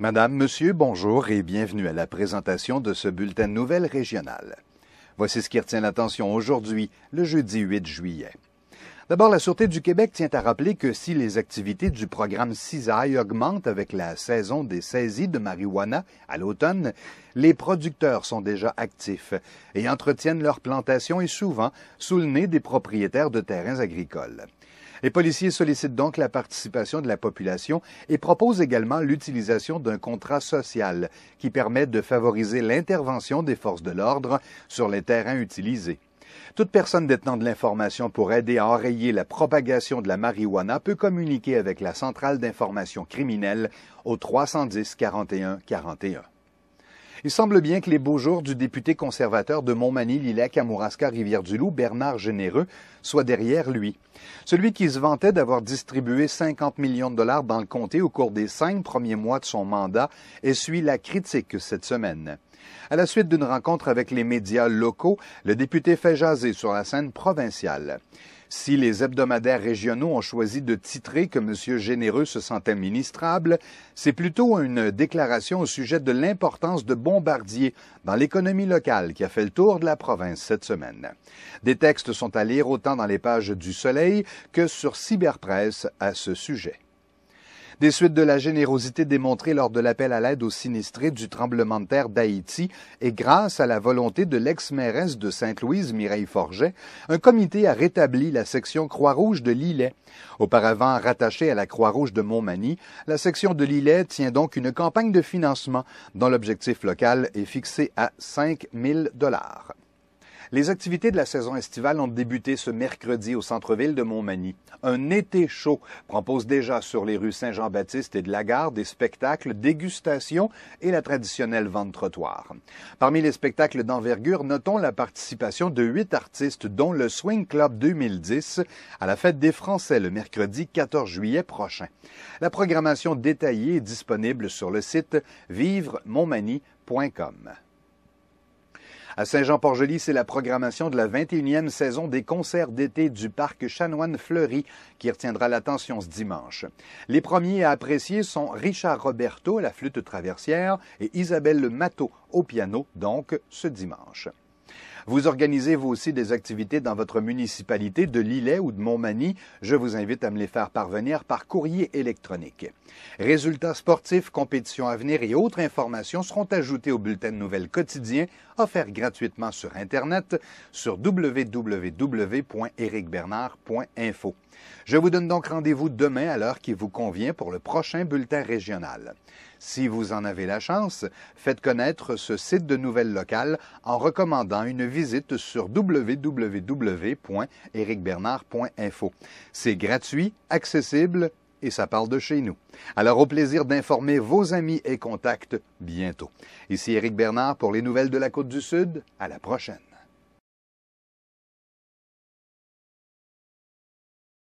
Madame, Monsieur, bonjour et bienvenue à la présentation de ce bulletin de nouvelles régionales. Voici ce qui retient l'attention aujourd'hui, le jeudi 8 juillet. D'abord, la Sûreté du Québec tient à rappeler que si les activités du programme CISAI augmentent avec la saison des saisies de marijuana à l'automne, les producteurs sont déjà actifs et entretiennent leurs plantations et souvent sous le nez des propriétaires de terrains agricoles. Les policiers sollicitent donc la participation de la population et proposent également l'utilisation d'un contrat social qui permet de favoriser l'intervention des forces de l'ordre sur les terrains utilisés. Toute personne détenant de l'information pour aider à enrayer la propagation de la marijuana peut communiquer avec la centrale d'information criminelle au 310 41 41. Il semble bien que les beaux jours du député conservateur de Montmagny-Lilac à rivière du loup Bernard Généreux, soient derrière lui. Celui qui se vantait d'avoir distribué 50 millions de dollars dans le comté au cours des cinq premiers mois de son mandat essuie la critique cette semaine. À la suite d'une rencontre avec les médias locaux, le député fait jaser sur la scène provinciale. Si les hebdomadaires régionaux ont choisi de titrer que M. Généreux se sentait ministrable, c'est plutôt une déclaration au sujet de l'importance de Bombardier dans l'économie locale qui a fait le tour de la province cette semaine. Des textes sont à lire autant dans les pages du Soleil que sur Cyberpresse à ce sujet. Des suites de la générosité démontrée lors de l'appel à l'aide aux sinistrés du tremblement de terre d'Haïti et grâce à la volonté de l'ex-mairesse de Sainte-Louise, Mireille Forget, un comité a rétabli la section Croix-Rouge de Lillet. Auparavant rattachée à la Croix-Rouge de Montmagny, la section de Lillet tient donc une campagne de financement dont l'objectif local est fixé à 5 000 dollars. Les activités de la saison estivale ont débuté ce mercredi au centre-ville de Montmagny. Un été chaud propose déjà sur les rues Saint-Jean-Baptiste et de la Gare des spectacles, dégustations et la traditionnelle vente trottoir. Parmi les spectacles d'envergure, notons la participation de huit artistes, dont le Swing Club 2010, à la Fête des Français le mercredi 14 juillet prochain. La programmation détaillée est disponible sur le site vivremontmagny.com. À Saint-Jean-Port-Joli, c'est la programmation de la 21e saison des concerts d'été du parc Chanoine Fleury qui retiendra l'attention ce dimanche. Les premiers à apprécier sont Richard Roberto la flûte traversière et Isabelle Matteau au piano, donc ce dimanche. Vous organisez vous aussi des activités dans votre municipalité de Lillet ou de Montmagny. Je vous invite à me les faire parvenir par courrier électronique. Résultats sportifs, compétitions à venir et autres informations seront ajoutées au bulletin de nouvelles quotidien offert gratuitement sur Internet sur www.ericbernard.info. Je vous donne donc rendez-vous demain à l'heure qui vous convient pour le prochain bulletin régional. Si vous en avez la chance, faites connaître ce site de nouvelles locales en recommandant une visite sur www.ericbernard.info. C'est gratuit, accessible et ça parle de chez nous. Alors au plaisir d'informer vos amis et contacts bientôt. Ici Eric Bernard pour les nouvelles de la Côte du Sud. À la prochaine.